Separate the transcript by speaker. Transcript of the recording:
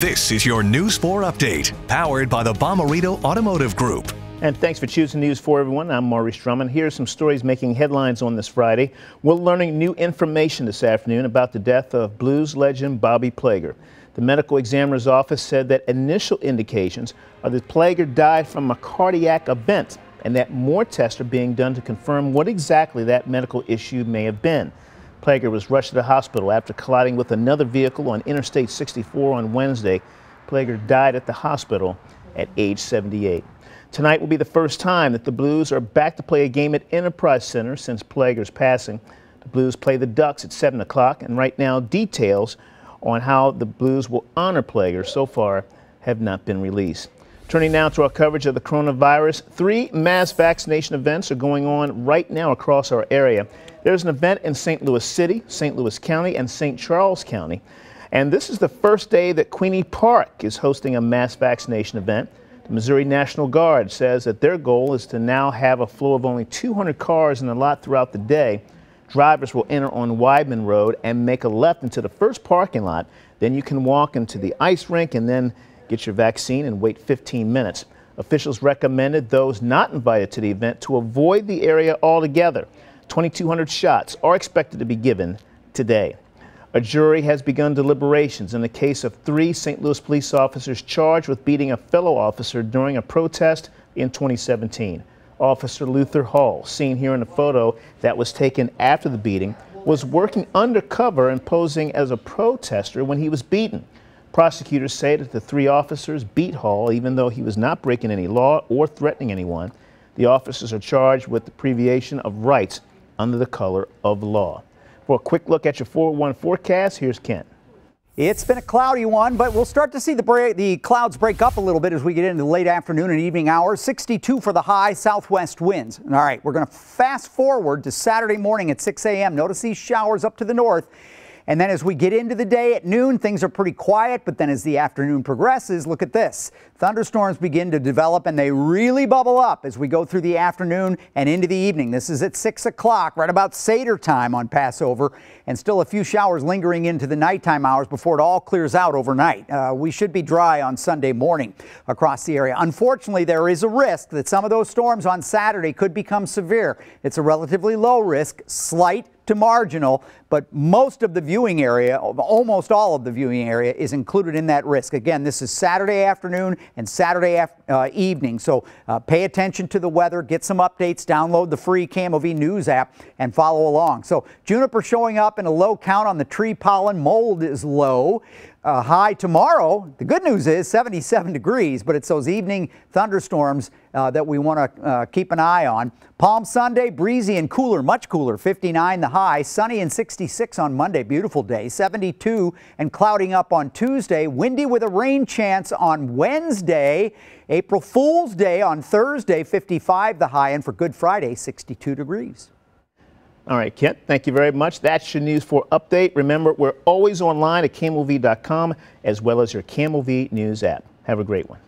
Speaker 1: This is your News 4 update, powered by the Bomarito Automotive Group. And thanks for choosing News 4, everyone. I'm Maurice and Here are some stories making headlines on this Friday. We're learning new information this afternoon about the death of blues legend Bobby Plager. The medical examiner's office said that initial indications are that Plager died from a cardiac event and that more tests are being done to confirm what exactly that medical issue may have been. Plager was rushed to the hospital after colliding with another vehicle on Interstate 64 on Wednesday. Plager died at the hospital at age 78. Tonight will be the first time that the Blues are back to play a game at Enterprise Center since Plager's passing. The Blues play the Ducks at 7 o'clock, and right now details on how the Blues will honor Plager so far have not been released. Turning now to our coverage of the coronavirus, three mass vaccination events are going on right now across our area. There's an event in St. Louis City, St. Louis County, and St. Charles County. And this is the first day that Queenie Park is hosting a mass vaccination event. The Missouri National Guard says that their goal is to now have a flow of only 200 cars in the lot throughout the day. Drivers will enter on Wyman Road and make a left into the first parking lot. Then you can walk into the ice rink and then Get your vaccine and wait 15 minutes. Officials recommended those not invited to the event to avoid the area altogether. 2,200 shots are expected to be given today. A jury has begun deliberations in the case of three St. Louis police officers charged with beating a fellow officer during a protest in 2017. Officer Luther Hall, seen here in a photo that was taken after the beating, was working undercover and posing as a protester when he was beaten. Prosecutors say that the three officers beat Hall even though he was not breaking any law or threatening anyone. The officers are charged with the privation of rights under the color of law.
Speaker 2: For a quick look at your 4-1 forecast, here's Kent. It's been a cloudy one, but we'll start to see the, break, the clouds break up a little bit as we get into the late afternoon and evening hours. 62 for the high, southwest winds. All right, we're going to fast forward to Saturday morning at 6 a.m. Notice these showers up to the north. And then as we get into the day at noon, things are pretty quiet. But then as the afternoon progresses, look at this. Thunderstorms begin to develop and they really bubble up as we go through the afternoon and into the evening. This is at 6 o'clock, right about Seder time on Passover, and still a few showers lingering into the nighttime hours before it all clears out overnight. Uh, we should be dry on Sunday morning across the area. Unfortunately, there is a risk that some of those storms on Saturday could become severe. It's a relatively low risk, slight to marginal, but most of the viewing area, almost all of the viewing area, is included in that risk. Again, this is Saturday afternoon and Saturday uh, evening, so uh, pay attention to the weather, get some updates, download the free CamoV News app, and follow along. So juniper showing up in a low count on the tree pollen, mold is low. Uh, high tomorrow, the good news is 77 degrees, but it's those evening thunderstorms uh, that we want to uh, keep an eye on. Palm Sunday, breezy and cooler, much cooler, 59 the high, sunny and 66 on Monday, beautiful day, 72 and clouding up on Tuesday, windy with a rain chance on Wednesday, April Fool's Day on Thursday, 55 the high, and for Good Friday, 62 degrees. All right, Kent, thank you very much.
Speaker 1: That's your News 4 update. Remember, we're always online at camelv.com as well as your Camel V News app. Have a great one.